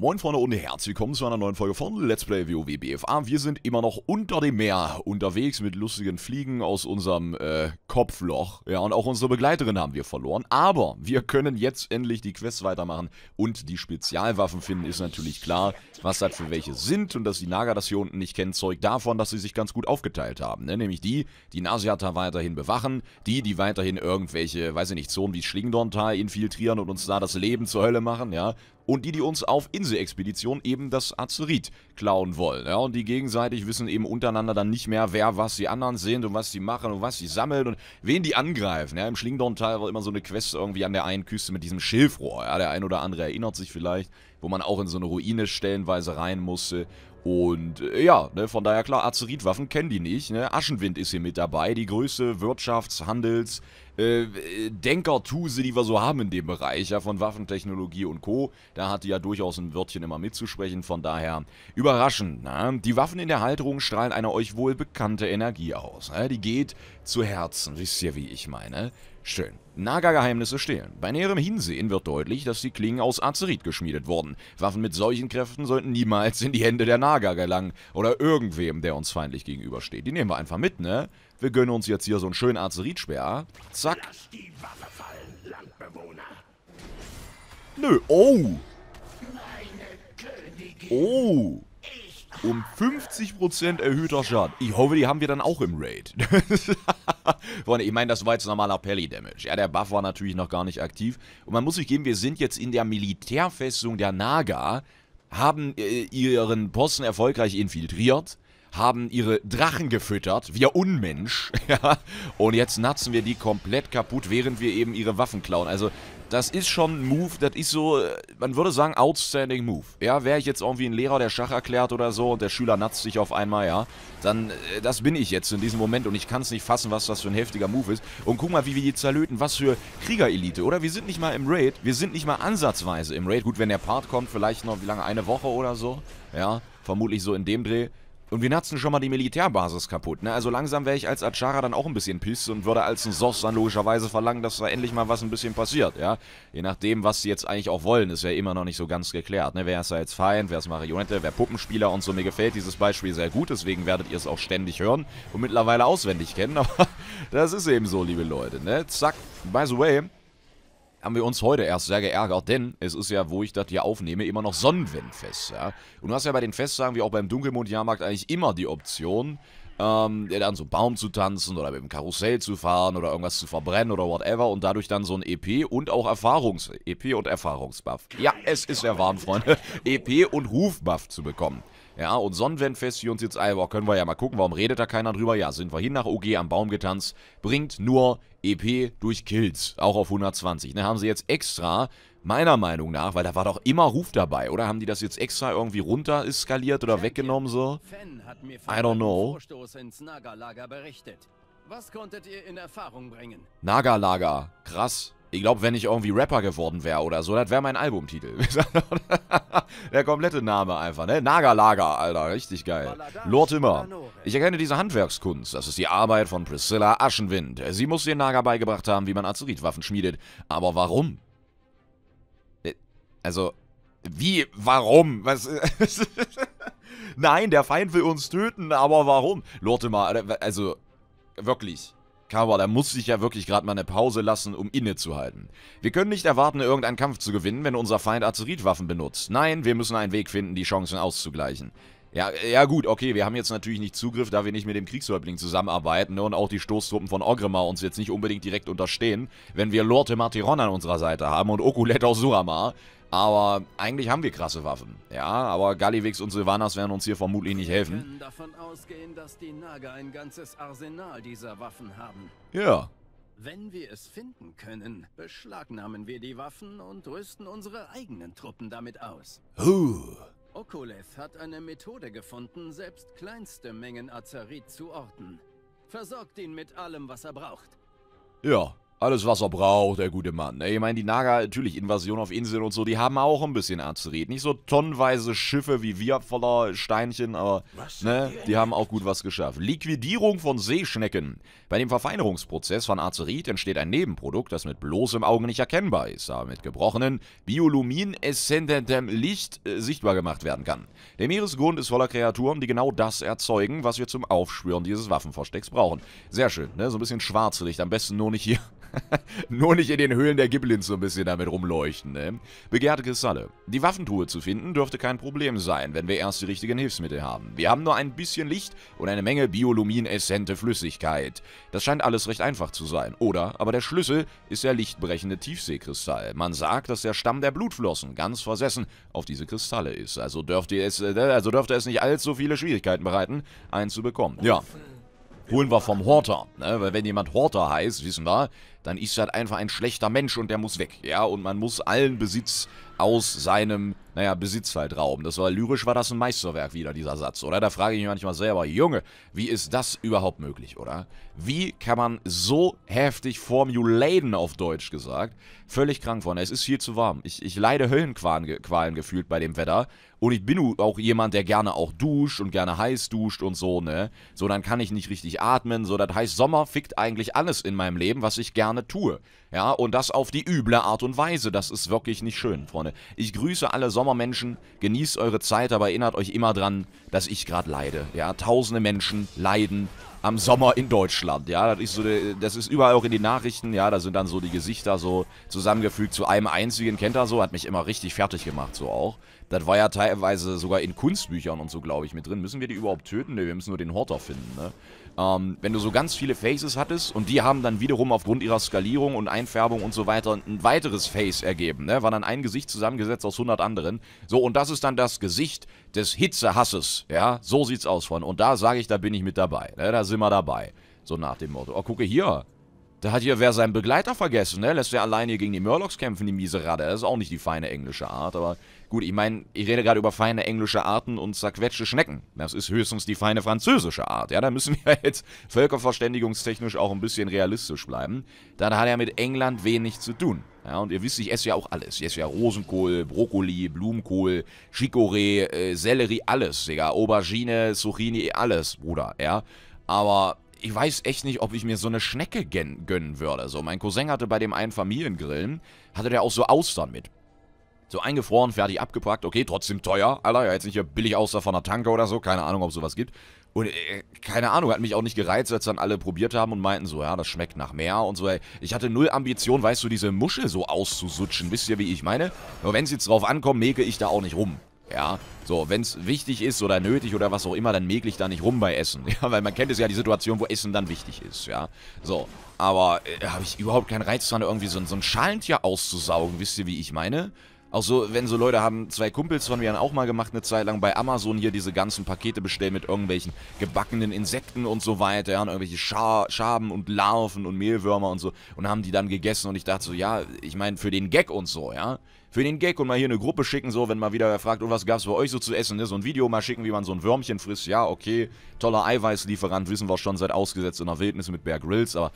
Moin Freunde und herzlich willkommen zu einer neuen Folge von Let's Play WoW BFA. Wir sind immer noch unter dem Meer unterwegs mit lustigen Fliegen aus unserem äh, Kopfloch. Ja, und auch unsere Begleiterin haben wir verloren. Aber wir können jetzt endlich die Quests weitermachen und die Spezialwaffen finden, ist natürlich klar, was das für welche sind. Und dass die Naga das hier unten nicht kennen, zeugt davon, dass sie sich ganz gut aufgeteilt haben. Ne? Nämlich die, die Nasiata weiterhin bewachen, die, die weiterhin irgendwelche, weiß ich nicht, Zonen wie Schlingdorntal infiltrieren und uns da das Leben zur Hölle machen, ja und die, die uns auf Inselexpedition eben das Azerit klauen wollen. Ja, und die gegenseitig wissen eben untereinander dann nicht mehr, wer was die anderen sind und was sie machen und was sie sammeln und wen die angreifen. Ja, Im Schlingdorn-Teil war immer so eine Quest irgendwie an der einen Küste mit diesem Schilfrohr. Ja, der ein oder andere erinnert sich vielleicht, wo man auch in so eine Ruine stellenweise rein musste und äh, ja, ne, von daher klar, Azeritwaffen kennen die nicht. Ne? Aschenwind ist hier mit dabei, die größte Wirtschafts-, Handels-, äh, Denkertuse, die wir so haben in dem Bereich, ja, von Waffentechnologie und Co. Da hat die ja durchaus ein Wörtchen immer mitzusprechen, von daher überraschend. Ne? Die Waffen in der Halterung strahlen eine euch wohl bekannte Energie aus. Ne? Die geht zu Herzen, wisst ihr, wie ich meine? Schön. Naga-Geheimnisse stehlen. Bei näherem Hinsehen wird deutlich, dass die Klingen aus Azerit geschmiedet wurden. Waffen mit solchen Kräften sollten niemals in die Hände der Naga gelangen oder irgendwem, der uns feindlich gegenübersteht. Die nehmen wir einfach mit, ne? Wir gönnen uns jetzt hier so einen schönen Azerit-Speer. Zack. Lass die Waffe fallen, Landbewohner. Nö, oh. Oh um 50% erhöhter Schaden. Ich hoffe, die haben wir dann auch im Raid. Freunde, ich meine, das war jetzt normaler Pelly-Damage. Ja, der Buff war natürlich noch gar nicht aktiv. Und man muss sich geben, wir sind jetzt in der Militärfestung der Naga, haben äh, ihren Posten erfolgreich infiltriert haben ihre Drachen gefüttert, wir Unmensch. Ja, und jetzt natzen wir die komplett kaputt, während wir eben ihre Waffen klauen. Also, das ist schon ein Move, das ist so, äh, man würde sagen, outstanding Move. Ja, wäre ich jetzt irgendwie ein Lehrer, der Schach erklärt oder so und der Schüler natzt sich auf einmal, ja, dann, äh, das bin ich jetzt in diesem Moment und ich kann es nicht fassen, was das für ein heftiger Move ist. Und guck mal, wie wir die zerlöten, was für Kriegerelite, oder? Wir sind nicht mal im Raid, wir sind nicht mal ansatzweise im Raid. Gut, wenn der Part kommt, vielleicht noch, wie lange, eine Woche oder so, ja, vermutlich so in dem Dreh. Und wir natzen schon mal die Militärbasis kaputt, ne? Also langsam wäre ich als Achara dann auch ein bisschen piss und würde als ein Soss dann logischerweise verlangen, dass da endlich mal was ein bisschen passiert, ja? Je nachdem, was sie jetzt eigentlich auch wollen, ist ja immer noch nicht so ganz geklärt, ne? Wer ist da jetzt Feind, wer ist Marionette, wer Puppenspieler und so. Mir gefällt dieses Beispiel sehr gut, deswegen werdet ihr es auch ständig hören und mittlerweile auswendig kennen, aber das ist eben so, liebe Leute, ne? Zack, by the way haben wir uns heute erst sehr geärgert, denn es ist ja, wo ich das hier aufnehme, immer noch Sonnenwindfest, ja. Und du hast ja bei den Festtagen, wie auch beim Dunkelmond-Jahrmarkt, eigentlich immer die Option, ähm, dann so Baum zu tanzen oder mit dem Karussell zu fahren oder irgendwas zu verbrennen oder whatever und dadurch dann so ein EP und auch Erfahrungs-EP und Erfahrungsbuff. Ja, es ist warm, Freunde, EP und Rufbuff zu bekommen. Ja, und Sonnenwendfest hier uns jetzt Eibach. Können wir ja mal gucken, warum redet da keiner drüber? Ja, sind wir hin nach OG am Baum getanzt. Bringt nur EP durch Kills, auch auf 120. Ne, haben sie jetzt extra, meiner Meinung nach, weil da war doch immer Ruf dabei, oder? Haben die das jetzt extra irgendwie runter eskaliert oder weggenommen so? I don't know. Nagerlager, krass. Ich glaube, wenn ich irgendwie Rapper geworden wäre oder so, das wäre mein Albumtitel. Der komplette Name einfach, ne? Nagerlager, Alter, richtig geil. Lord Timmer. Ich erkenne diese Handwerkskunst. Das ist die Arbeit von Priscilla Aschenwind. Sie muss den Nager beigebracht haben, wie man Azuritwaffen schmiedet. Aber warum? Äh, also, wie, warum? Was? Nein, der Feind will uns töten, aber warum? Lortimer, also, wirklich. Kawa, da muss sich ja wirklich gerade mal eine Pause lassen, um innezuhalten. Wir können nicht erwarten, irgendeinen Kampf zu gewinnen, wenn unser Feind Artilleriewaffen benutzt. Nein, wir müssen einen Weg finden, die Chancen auszugleichen. Ja, ja gut, okay, wir haben jetzt natürlich nicht Zugriff, da wir nicht mit dem Kriegshäuptling zusammenarbeiten ne, und auch die Stoßtruppen von Orgrimmar uns jetzt nicht unbedingt direkt unterstehen, wenn wir Lorde Martiron an unserer Seite haben und Okulet aus Suramar. Aber eigentlich haben wir krasse Waffen. Ja, aber Gallivix und Sylvanas werden uns hier vermutlich nicht helfen. Wir können davon ausgehen, dass die Naga ein ganzes Arsenal dieser Waffen haben. Ja. Wenn wir es finden können, beschlagnahmen wir die Waffen und rüsten unsere eigenen Truppen damit aus. Huh. Okuleth hat eine Methode gefunden, selbst kleinste Mengen Azarit zu orten. Versorgt ihn mit allem, was er braucht. Ja, alles, was er braucht, der gute Mann. Ne? Ich meine, die Naga, natürlich, Invasion auf Inseln und so, die haben auch ein bisschen Arzerit. Nicht so tonnenweise Schiffe wie wir voller Steinchen, aber ne, die haben auch gut was geschafft. Liquidierung von Seeschnecken. Bei dem Verfeinerungsprozess von Arzerit entsteht ein Nebenprodukt, das mit bloßem Auge nicht erkennbar ist, aber mit gebrochenen Biolumin-essententem Licht äh, sichtbar gemacht werden kann. Der Meeresgrund ist voller Kreaturen, die genau das erzeugen, was wir zum Aufspüren dieses Waffenverstecks brauchen. Sehr schön, ne? so ein bisschen Schwarzlicht, am besten nur nicht hier. Nur nicht in den Höhlen der Giblins so ein bisschen damit rumleuchten, ne? Begehrte Kristalle. Die Waffentruhe zu finden dürfte kein Problem sein, wenn wir erst die richtigen Hilfsmittel haben. Wir haben nur ein bisschen Licht und eine Menge biolumineszente Flüssigkeit. Das scheint alles recht einfach zu sein, oder? Aber der Schlüssel ist der lichtbrechende Tiefseekristall. Man sagt, dass der Stamm der Blutflossen ganz versessen auf diese Kristalle ist. Also dürfte es, äh, also dürfte es nicht allzu viele Schwierigkeiten bereiten, einen zu bekommen. Ja holen wir vom Horter. Ne? Weil wenn jemand Horter heißt, wissen wir, dann ist das einfach ein schlechter Mensch und der muss weg. Ja, und man muss allen Besitz aus seinem, naja, Besitz halt rauben. Das war lyrisch, war das ein Meisterwerk wieder, dieser Satz, oder? Da frage ich mich manchmal selber, Junge, wie ist das überhaupt möglich, oder? Wie kann man so heftig formuladen, auf Deutsch gesagt, völlig krank von? Es ist viel zu warm. Ich, ich leide Höllenqualen gefühlt bei dem Wetter. Und ich bin auch jemand, der gerne auch duscht und gerne heiß duscht und so, ne? So, dann kann ich nicht richtig atmen. So, das heißt, Sommer fickt eigentlich alles in meinem Leben, was ich gerne gerne tue. Ja, und das auf die üble Art und Weise. Das ist wirklich nicht schön, Freunde. Ich grüße alle Sommermenschen, genießt eure Zeit, aber erinnert euch immer dran, dass ich gerade leide. Ja, tausende Menschen leiden am Sommer in Deutschland. Ja, das ist, so, das ist überall auch in den Nachrichten. Ja, da sind dann so die Gesichter so zusammengefügt zu einem einzigen. Kennt er so, hat mich immer richtig fertig gemacht, so auch. Das war ja teilweise sogar in Kunstbüchern und so, glaube ich, mit drin. Müssen wir die überhaupt töten? Ne, wir müssen nur den Horter finden, ne? Ähm, wenn du so ganz viele Faces hattest und die haben dann wiederum aufgrund ihrer Skalierung und Einfärbung und so weiter ein weiteres Face ergeben, ne? War dann ein Gesicht zusammengesetzt aus 100 anderen. So, und das ist dann das Gesicht des Hitzehasses. Ja, so sieht's aus von. Und da sage ich, da bin ich mit dabei. Ne? Da sind wir dabei. So nach dem Motto. Oh, gucke hier. Da hat hier wer seinen Begleiter vergessen, ne? Lässt er alleine hier gegen die Murlocs kämpfen, die miese Ratte. Das ist auch nicht die feine englische Art, aber Gut, ich meine, ich rede gerade über feine englische Arten und zerquetschte Schnecken. Das ist höchstens die feine französische Art. Ja, da müssen wir jetzt völkerverständigungstechnisch auch ein bisschen realistisch bleiben. Da hat er mit England wenig zu tun. Ja, und ihr wisst, ich esse ja auch alles. Ich esse ja Rosenkohl, Brokkoli, Blumenkohl, Chicorée, äh, Sellerie, alles, Digga. Aubergine, Zucchini, alles, Bruder, ja. Aber ich weiß echt nicht, ob ich mir so eine Schnecke gönnen würde. So, mein Cousin hatte bei dem einen Familiengrillen, hatte der auch so Austern mit. So eingefroren, fertig abgepackt. Okay, trotzdem teuer. Alter, ja, jetzt nicht hier billig aus von der Tanke oder so. Keine Ahnung, ob es sowas gibt. Und äh, keine Ahnung, hat mich auch nicht gereizt, als dann alle probiert haben und meinten so, ja, das schmeckt nach mehr und so. Ey. Ich hatte null Ambition, weißt du, diese Muschel so auszusutschen. Wisst ihr, wie ich meine? Aber wenn es jetzt drauf ankommt, meke ich da auch nicht rum. Ja, so, wenn es wichtig ist oder nötig oder was auch immer, dann mägle ich da nicht rum bei Essen. Ja, weil man kennt es ja, die Situation, wo Essen dann wichtig ist, ja. So, aber äh, habe ich überhaupt keinen Reiz dran, irgendwie so, so ein Schalentier auszusaugen, wisst ihr, wie ich meine? Auch so, wenn so Leute haben, zwei Kumpels von mir haben auch mal gemacht eine Zeit lang bei Amazon hier diese ganzen Pakete bestellt mit irgendwelchen gebackenen Insekten und so weiter, ja, und irgendwelche Scha Schaben und Larven und Mehlwürmer und so und haben die dann gegessen und ich dachte so, ja, ich meine für den Gag und so, ja, für den Gag und mal hier eine Gruppe schicken, so, wenn mal wieder wer fragt, und oh, was gab's bei euch so zu essen, ne? so ein Video mal schicken, wie man so ein Würmchen frisst, ja, okay, toller Eiweißlieferant, wissen wir schon, seit ausgesetzt in der Wildnis mit Bear Grylls, aber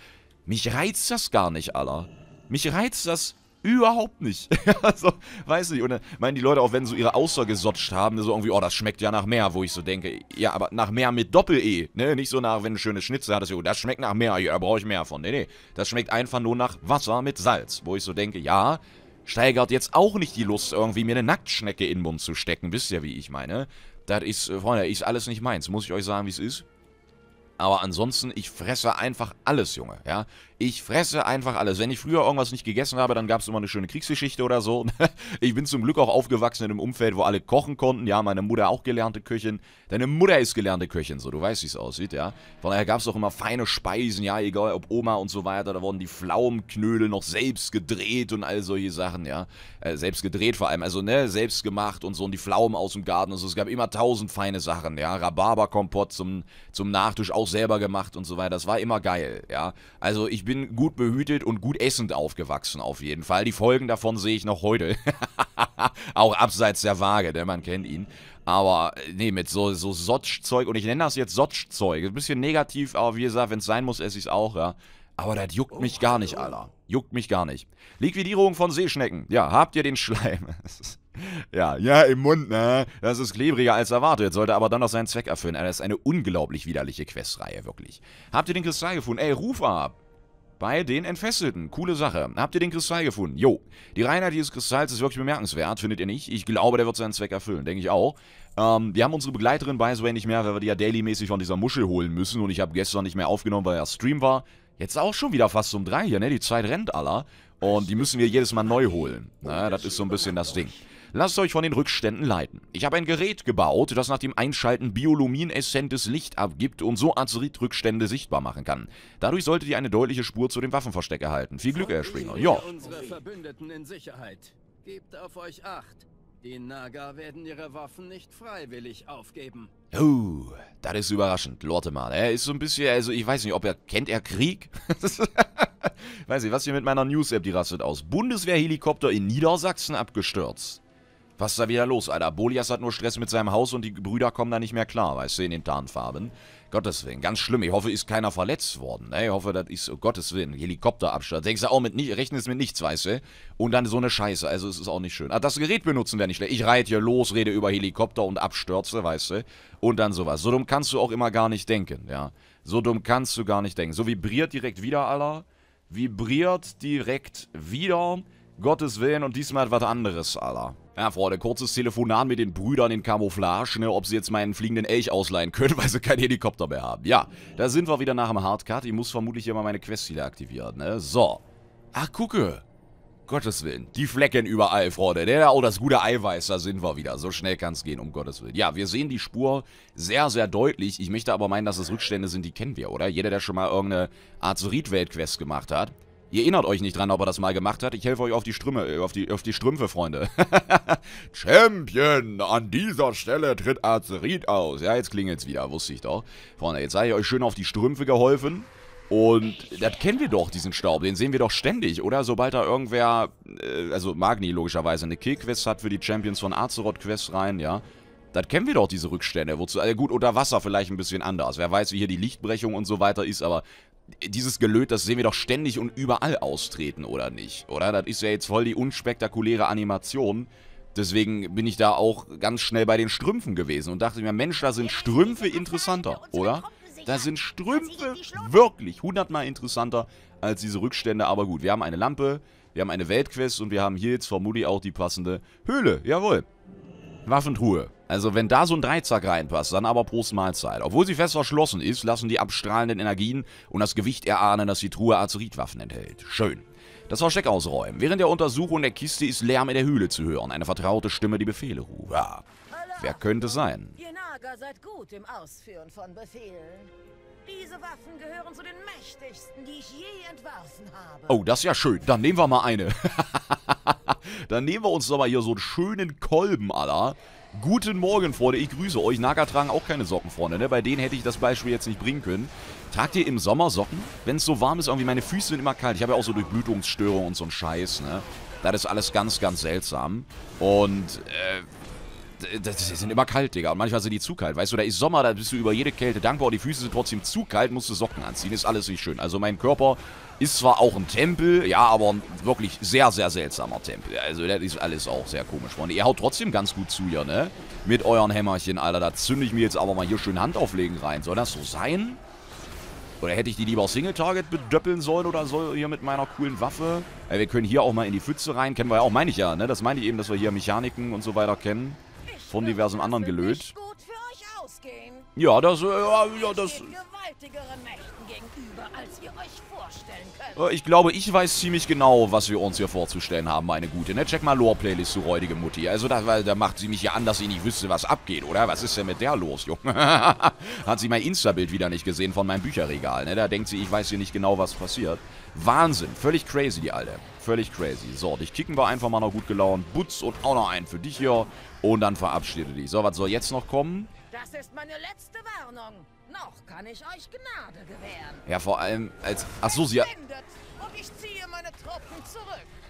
mich reizt das gar nicht, aller. Mich reizt das Überhaupt nicht. also, weiß nicht. Und dann meinen die Leute auch, wenn so ihre Auswahl gesotscht haben, so irgendwie, oh, das schmeckt ja nach mehr, wo ich so denke, ja, aber nach mehr mit Doppel-E, ne? Nicht so nach, wenn du schöne Schnitzel hattest, das schmeckt nach mehr, ja, brauche ich mehr von. Nee, nee. Das schmeckt einfach nur nach Wasser mit Salz, wo ich so denke, ja, steigert jetzt auch nicht die Lust, irgendwie mir eine Nacktschnecke in den Mund zu stecken, wisst ihr, wie ich meine? Das ist, äh, Freunde, ist alles nicht meins, muss ich euch sagen, wie es ist. Aber ansonsten, ich fresse einfach alles, Junge, ja. Ich fresse einfach alles. Wenn ich früher irgendwas nicht gegessen habe, dann gab es immer eine schöne Kriegsgeschichte oder so. Ne? Ich bin zum Glück auch aufgewachsen in einem Umfeld, wo alle kochen konnten. Ja, meine Mutter auch gelernte Köchin. Deine Mutter ist gelernte Köchin, so. Du weißt, wie es aussieht, ja. Von daher gab es auch immer feine Speisen, ja, egal ob Oma und so weiter. Da wurden die Pflaumenknödel noch selbst gedreht und all solche Sachen, ja. Äh, selbst gedreht vor allem, also, ne, selbst gemacht und so. Und die Pflaumen aus dem Garten und so. Es gab immer tausend feine Sachen, ja. Rhabarberkompott zum, zum Nachtisch auch selber gemacht und so weiter. Das war immer geil, ja. Also, ich bin bin gut behütet und gut essend aufgewachsen auf jeden Fall. Die Folgen davon sehe ich noch heute. Auch abseits der Waage, denn ne? man kennt ihn. Aber äh, nee, mit so, so sotsch und ich nenne das jetzt Sotschzeug. ein bisschen negativ, aber wie gesagt, wenn es sein muss, esse ich es auch, ja. Aber das juckt mich gar nicht, Alter. Juckt mich gar nicht. Liquidierung von Seeschnecken. Ja, habt ihr den Schleim? ja, ja, im Mund, ne? Das ist klebriger als erwartet, sollte aber dann noch seinen Zweck erfüllen. Das ist eine unglaublich widerliche Questreihe, wirklich. Habt ihr den Kristall gefunden? Ey, Rufer ab! bei den Entfesselten. Coole Sache. Habt ihr den Kristall gefunden? Jo. Die Reinheit dieses Kristalls ist wirklich bemerkenswert, findet ihr nicht? Ich glaube, der wird seinen Zweck erfüllen, denke ich auch. Ähm, wir haben unsere Begleiterin bei so nicht mehr, weil wir die ja dailymäßig von dieser Muschel holen müssen und ich habe gestern nicht mehr aufgenommen, weil er Stream war. Jetzt auch schon wieder fast um drei hier, ne? Die Zeit rennt aller. Und die müssen wir jedes Mal neu holen. Na, das ist so ein bisschen das Ding. Lasst euch von den Rückständen leiten. Ich habe ein Gerät gebaut, das nach dem Einschalten biolumineszentes Licht abgibt und so azurit rückstände sichtbar machen kann. Dadurch solltet ihr eine deutliche Spur zu dem Waffenversteck erhalten. Viel Glück, Herr Springer. Ja. Unsere Verbündeten in Sicherheit. Gebt auf euch Acht. Die Naga werden ihre Waffen nicht freiwillig aufgeben. Oh, das ist überraschend. Lorte mal, Er ist so ein bisschen, also ich weiß nicht, ob er, kennt er Krieg? weiß nicht, was hier mit meiner News-App die rastet aus. Bundeswehrhelikopter in Niedersachsen abgestürzt. Was ist da wieder los, Alter? Bolias hat nur Stress mit seinem Haus und die Brüder kommen da nicht mehr klar, weißt du, in den Tarnfarben. Gottes Willen, ganz schlimm. Ich hoffe, ist keiner verletzt worden. Ne? Ich hoffe, das ist, oh Gottes Willen, Helikopterabsturz. Denkst du auch mit, nicht, rechnest mit nichts, weißt du? Und dann so eine Scheiße, also es ist auch nicht schön. Ah, das Gerät benutzen wäre nicht schlecht. Ich reite hier los, rede über Helikopter und Abstürze, weißt du? Und dann sowas. So dumm kannst du auch immer gar nicht denken, ja. So dumm kannst du gar nicht denken. So vibriert direkt wieder, Alter. Vibriert direkt wieder. Gottes Willen und diesmal etwas anderes, Alter. Ja, Freunde, kurzes Telefonat mit den Brüdern in Camouflage, ne, ob sie jetzt meinen fliegenden Elch ausleihen können, weil sie keinen Helikopter mehr haben. Ja, da sind wir wieder nach dem Hardcut. Ich muss vermutlich immer meine wieder aktivieren, ne? So. Ach, gucke. Gottes Willen. Die Flecken überall, Freunde. Der, ne, oh, das gute Eiweiß, da sind wir wieder. So schnell kann es gehen, um Gottes Willen. Ja, wir sehen die Spur sehr, sehr deutlich. Ich möchte aber meinen, dass es Rückstände sind, die kennen wir, oder? Jeder, der schon mal irgendeine Azurit-Welt-Quest gemacht hat, Ihr erinnert euch nicht dran, ob er das mal gemacht hat. Ich helfe euch auf die Strümme, äh, auf die, auf die Strümpfe, Freunde. Champion! An dieser Stelle tritt Azerit aus. Ja, jetzt klingelt's wieder, wusste ich doch. Freunde, jetzt habe ich euch schön auf die Strümpfe geholfen. Und das kennen wir doch, diesen Staub. Den sehen wir doch ständig, oder? Sobald da irgendwer, äh, also Magni logischerweise, eine Kill-Quest hat für die Champions von Azeroth-Quest rein, ja. Das kennen wir doch, diese Rückstände. Wozu, also gut, unter Wasser vielleicht ein bisschen anders. Wer weiß, wie hier die Lichtbrechung und so weiter ist, aber dieses Gelöt, das sehen wir doch ständig und überall austreten, oder nicht? Oder? Das ist ja jetzt voll die unspektakuläre Animation. Deswegen bin ich da auch ganz schnell bei den Strümpfen gewesen und dachte mir, Mensch, da sind Strümpfe interessanter, oder? Da sind Strümpfe wirklich hundertmal interessanter als diese Rückstände. Aber gut, wir haben eine Lampe, wir haben eine Weltquest und wir haben hier jetzt vermutlich auch die passende Höhle. Jawohl. Waffentruhe. Also wenn da so ein Dreizack reinpasst, dann aber Prost Mahlzeit. Obwohl sie fest verschlossen ist, lassen die abstrahlenden Energien und das Gewicht erahnen, dass die Truhe Azeritwaffen enthält. Schön. Das Versteck ausräumen. Während der Untersuchung der Kiste ist Lärm in der Höhle zu hören. Eine vertraute Stimme, die Befehle ruft. Ja. Wer könnte sein? Ihr Nager seid gut im Ausführen von Befehlen. Diese Waffen gehören zu den mächtigsten, die ich je entworfen habe. Oh, das ist ja schön. Dann nehmen wir mal eine. Dann nehmen wir uns doch mal hier so einen schönen Kolben, aller. Guten Morgen, Freunde. Ich grüße euch. Naga tragen auch keine Socken, vorne, Ne? Bei denen hätte ich das Beispiel jetzt nicht bringen können. Tragt ihr im Sommer Socken? Wenn es so warm ist, irgendwie meine Füße sind immer kalt. Ich habe ja auch so Durchblutungsstörungen und so einen Scheiß, ne? Das ist alles ganz, ganz seltsam. Und äh, das, die sind immer kalt, Digga. Und manchmal sind die zu kalt. Weißt du, da ist Sommer, da bist du über jede Kälte dankbar und die Füße sind trotzdem zu kalt, musst du Socken anziehen. Ist alles nicht schön. Also mein Körper ist zwar auch ein Tempel, ja, aber ein wirklich sehr, sehr seltsamer Tempel. Also das ist alles auch sehr komisch, Und Ihr haut trotzdem ganz gut zu hier, ne? Mit euren Hämmerchen, Alter. Da zünde ich mir jetzt aber mal hier schön Handauflegen rein. Soll das so sein? Oder hätte ich die lieber Single-Target bedöppeln sollen oder so hier mit meiner coolen Waffe? Ja, wir können hier auch mal in die Pfütze rein. Kennen wir ja auch, meine ich ja, ne? Das meine ich eben, dass wir hier Mechaniken und so weiter kennen von diversen anderen gelöst. Ja, das, äh, ja, das... Äh, ich glaube, ich weiß ziemlich genau, was wir uns hier vorzustellen haben, meine Gute. Ne? Check mal Lore-Playlist, zu räudige Mutti. Also, da, da macht sie mich ja an, dass ich nicht wüsste, was abgeht, oder? Was ist denn mit der los, Junge? Hat sie mein Insta-Bild wieder nicht gesehen von meinem Bücherregal, ne? Da denkt sie, ich weiß hier nicht genau, was passiert. Wahnsinn. Völlig crazy, die Alte. Völlig crazy. So, dich kicken wir einfach mal noch gut gelaunt. Butz und auch noch einen für dich hier. Und dann verabschiede dich. So, was soll jetzt noch kommen? Das ist meine letzte Warnung. Noch kann ich euch Gnade gewähren. Ja, vor allem als... Achso, sie hat...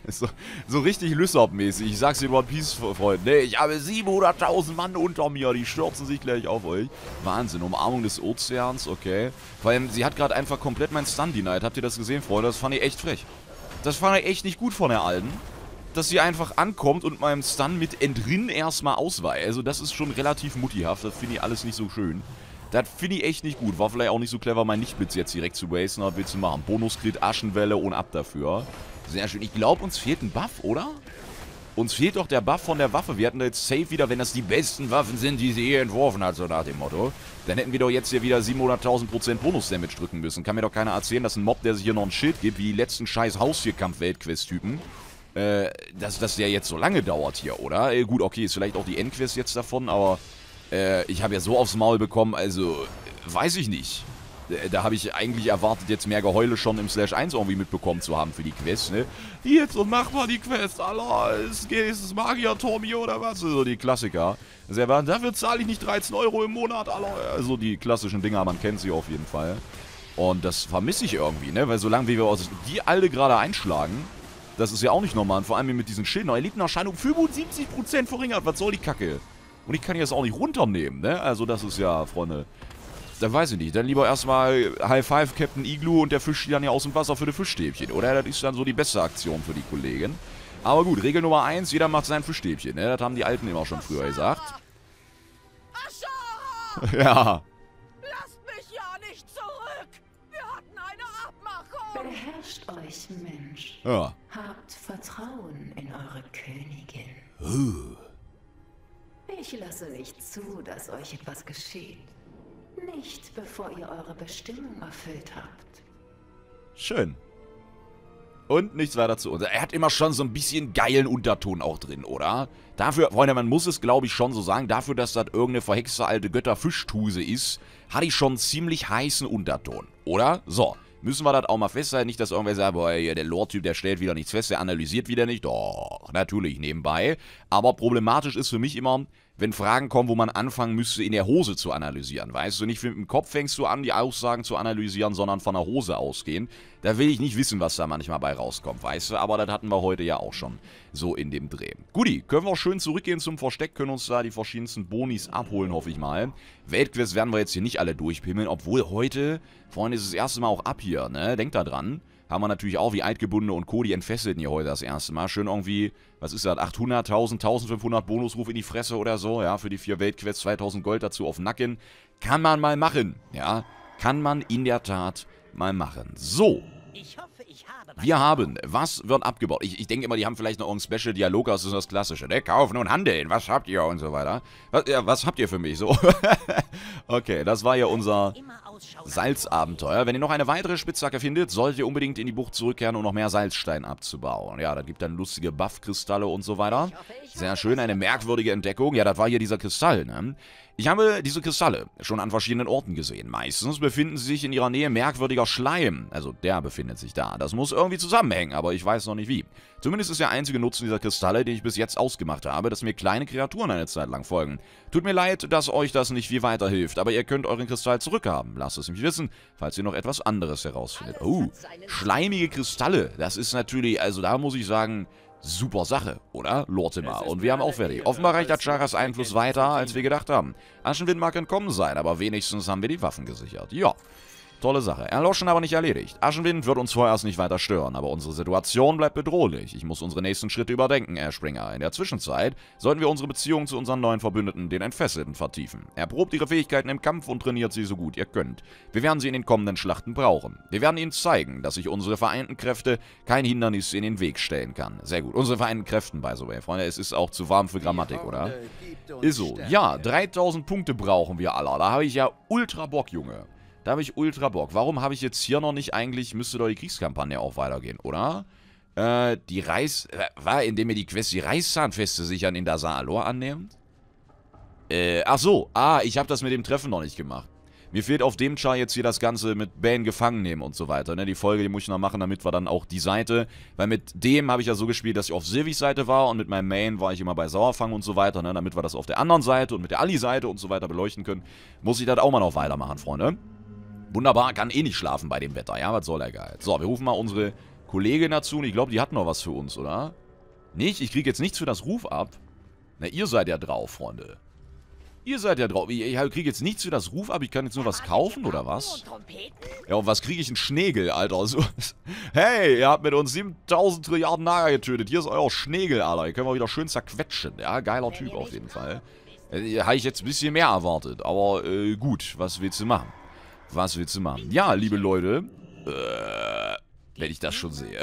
So, so, richtig Lysop-mäßig. Ich sag's dir One peace Freunde. Nee, ich habe 700.000 Mann unter mir. Die stürzen sich gleich auf euch. Wahnsinn. Umarmung des Ozeans, okay. Vor allem, sie hat gerade einfach komplett mein Stun denied. Habt ihr das gesehen, Freunde? Das fand ich echt frech. Das fand ich echt nicht gut von der Alten dass sie einfach ankommt und meinem Stun mit Entrinnen erstmal ausweicht. Also das ist schon relativ muttihaft, das finde ich alles nicht so schön. Das finde ich echt nicht gut. War vielleicht auch nicht so clever, mein Lichtblitz jetzt direkt zu wasten. Aber willst du machen. Bonuskrit, Aschenwelle und ab dafür. Sehr schön. Ich glaube, uns fehlt ein Buff, oder? Uns fehlt doch der Buff von der Waffe. Wir hatten da jetzt safe wieder, wenn das die besten Waffen sind, die sie je entworfen hat, so nach dem Motto. Dann hätten wir doch jetzt hier wieder 700.000% Bonus-Damage drücken müssen. Kann mir doch keiner erzählen, dass ein Mob, der sich hier noch ein Schild gibt, wie die letzten scheiß Haustierkampf-Weltquest-Typen, äh, dass das ja jetzt so lange dauert hier, oder? Äh, gut, okay, ist vielleicht auch die Endquest jetzt davon, aber äh, ich habe ja so aufs Maul bekommen, also äh, weiß ich nicht. Äh, da habe ich eigentlich erwartet, jetzt mehr Geheule schon im Slash 1 irgendwie mitbekommen zu haben für die Quest, ne? Jetzt und mach mal die Quest, Allah, ist, ist das magier tommy oder was? So die Klassiker. Also, dafür zahle ich nicht 13 Euro im Monat, Allah. Also die klassischen Dinger, man kennt sie auf jeden Fall. Und das vermisse ich irgendwie, ne? Weil solange wie wir die alle gerade einschlagen, das ist ja auch nicht normal. Vor allem mit diesen Schildern. Elitenerscheinung 75% verringert. Was soll die Kacke? Und ich kann jetzt auch nicht runternehmen, ne? Also das ist ja, Freunde... Dann weiß ich nicht. Dann lieber erstmal High Five Captain Igloo und der Fisch dann ja aus dem Wasser für die Fischstäbchen, oder? Das ist dann so die beste Aktion für die Kollegen. Aber gut, Regel Nummer 1, jeder macht sein Fischstäbchen, ne? Das haben die Alten immer schon früher gesagt. ja. Lasst mich ja nicht zurück! Wir hatten eine Abmachung! Beherrscht euch, Mensch. Ja. Habt Vertrauen in eure Königin. Uh. Ich lasse nicht zu, dass euch etwas geschieht. Nicht bevor ihr eure Bestimmung erfüllt habt. Schön. Und nichts weiter zu uns. Er hat immer schon so ein bisschen geilen Unterton auch drin, oder? Dafür, Freunde, man muss es, glaube ich, schon so sagen, dafür, dass das irgendeine verhexte alte Götterfischtuse ist, hatte ich schon einen ziemlich heißen Unterton, oder? So, müssen wir das auch mal festhalten. Nicht, dass irgendwer sagt, boah, hier, der Lore-Typ, der stellt wieder nichts fest, der analysiert wieder nicht. Doch, natürlich nebenbei. Aber problematisch ist für mich immer, wenn Fragen kommen, wo man anfangen müsste, in der Hose zu analysieren, weißt du? Nicht mit dem Kopf fängst du an, die Aussagen zu analysieren, sondern von der Hose ausgehen. Da will ich nicht wissen, was da manchmal bei rauskommt, weißt du? Aber das hatten wir heute ja auch schon so in dem Dreh. Guti, können wir auch schön zurückgehen zum Versteck, können uns da die verschiedensten Bonis abholen, hoffe ich mal. Weltquest werden wir jetzt hier nicht alle durchpimmeln, obwohl heute, Freunde, ist das erste Mal auch ab hier, ne? Denkt da dran haben wir natürlich auch wie Eidgebundene und Co. Die entfesselten hier heute das erste Mal. Schön irgendwie, was ist das, 800, 1000, 1500 Bonusruf in die Fresse oder so, ja, für die vier Weltquests, 2000 Gold dazu auf Nacken. Kann man mal machen, ja, kann man in der Tat mal machen. So. Ich hoffe, ich habe wir haben, was wird abgebaut? Ich, ich, denke immer, die haben vielleicht noch irgendeinen Special-Dialog, das ist das Klassische, ne? Kaufen und handeln, was habt ihr und so weiter. Was, ja, was habt ihr für mich, so? Okay, das war ja unser Salzabenteuer. Wenn ihr noch eine weitere Spitzhacke findet, solltet ihr unbedingt in die Bucht zurückkehren, um noch mehr Salzstein abzubauen. Ja, da gibt dann lustige Buffkristalle und so weiter. Sehr schön, eine merkwürdige Entdeckung. Ja, das war hier dieser Kristall, ne? Ich habe diese Kristalle schon an verschiedenen Orten gesehen. Meistens befinden sie sich in ihrer Nähe merkwürdiger Schleim. Also der befindet sich da. Das muss irgendwie zusammenhängen, aber ich weiß noch nicht wie. Zumindest ist der einzige Nutzen dieser Kristalle, den ich bis jetzt ausgemacht habe, dass mir kleine Kreaturen eine Zeit lang folgen. Tut mir leid, dass euch das nicht viel weiterhilft, aber ihr könnt euren Kristall zurückhaben. Lasst es mich wissen, falls ihr noch etwas anderes herausfindet. Oh, schleimige Kristalle. Das ist natürlich, also da muss ich sagen, Super Sache, oder, Lortimer? Und wir haben auch fertig. Offenbar ne? reicht Acharas Einfluss weiter, als wir gedacht haben. Aschenwind mag entkommen sein, aber wenigstens haben wir die Waffen gesichert. Ja. Tolle Sache. Erloschen aber nicht erledigt. Aschenwind wird uns vorerst nicht weiter stören, aber unsere Situation bleibt bedrohlich. Ich muss unsere nächsten Schritte überdenken, Herr Springer. In der Zwischenzeit sollten wir unsere Beziehung zu unseren neuen Verbündeten, den Entfesselten, vertiefen. Erprobt ihre Fähigkeiten im Kampf und trainiert sie so gut ihr könnt. Wir werden sie in den kommenden Schlachten brauchen. Wir werden ihnen zeigen, dass sich unsere vereinten Kräfte kein Hindernis in den Weg stellen kann. Sehr gut. Unsere vereinten Kräften, by the way. Freunde, es ist auch zu warm für Grammatik, oder? Ist so. Ja, 3000 Punkte brauchen wir alle. Da habe ich ja ultra Bock, Junge. Da habe ich ultra Bock. Warum habe ich jetzt hier noch nicht eigentlich, müsste doch die Kriegskampagne auch weitergehen, oder? Äh, die Reis... Äh, war, indem ihr die Quest die Reißzahnfeste sichern in der Saalor annehmt? Äh, ach so. Ah, ich habe das mit dem Treffen noch nicht gemacht. Mir fehlt auf dem Char jetzt hier das Ganze mit Bane gefangen nehmen und so weiter. Ne? Die Folge, die muss ich noch machen, damit wir dann auch die Seite... Weil mit dem habe ich ja so gespielt, dass ich auf Silvis Seite war und mit meinem Main war ich immer bei Sauerfang und so weiter. Ne? Damit wir das auf der anderen Seite und mit der Ali-Seite und so weiter beleuchten können, muss ich das auch mal noch weitermachen, Freunde. Wunderbar, kann eh nicht schlafen bei dem Wetter. Ja, was soll der Geil. So, wir rufen mal unsere Kollegin dazu. Und ich glaube, die hat noch was für uns, oder? Nicht? Ich kriege jetzt nichts für das Ruf ab. Na, ihr seid ja drauf, Freunde. Ihr seid ja drauf. Ich, ich kriege jetzt nichts für das Ruf ab. Ich kann jetzt nur was kaufen, oder was? Ja, und was kriege ich? Ein Schnegel, Alter. So, hey, ihr habt mit uns 7000 Trilliarden Nager getötet. Hier ist euer Schnegel, Alter. Ihr könnt mal wieder schön zerquetschen. Ja, geiler Typ auf jeden Fall. Habe äh, ich jetzt ein bisschen mehr erwartet. Aber äh, gut, was willst du machen? Was willst du machen? Ja, liebe Leute. Äh, wenn ich das schon sehe.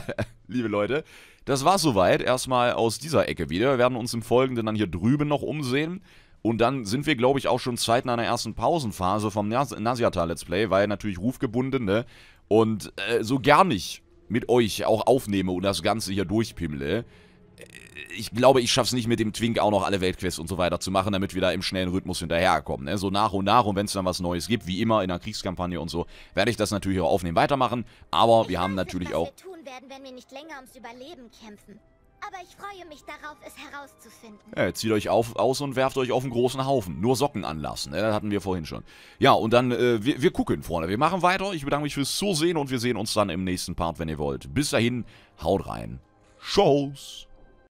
liebe Leute. Das war's soweit. Erstmal aus dieser Ecke wieder. Wir werden uns im Folgenden dann hier drüben noch umsehen. Und dann sind wir, glaube ich, auch schon zeitnah in der ersten Pausenphase vom Nas Nasiata-Let's Play, weil natürlich rufgebunden, ne? Und äh, so gar nicht mit euch auch aufnehme und das Ganze hier durchpimmle ich glaube, ich schaffe es nicht mit dem Twink auch noch alle Weltquests und so weiter zu machen, damit wir da im schnellen Rhythmus hinterherkommen. Ne? So nach und nach und wenn es dann was Neues gibt, wie immer in einer Kriegskampagne und so, werde ich das natürlich auch aufnehmen, weitermachen. Aber ich wir haben natürlich was auch. Wir tun werden, wenn wir nicht länger ums Überleben kämpfen. Aber ich freue mich darauf, es herauszufinden. Ja, zieht euch auf, aus und werft euch auf einen großen Haufen. Nur Socken anlassen, ne? das hatten wir vorhin schon. Ja, und dann, äh, wir, wir gucken, Freunde. Wir machen weiter. Ich bedanke mich fürs Zusehen und wir sehen uns dann im nächsten Part, wenn ihr wollt. Bis dahin, haut rein. Shows!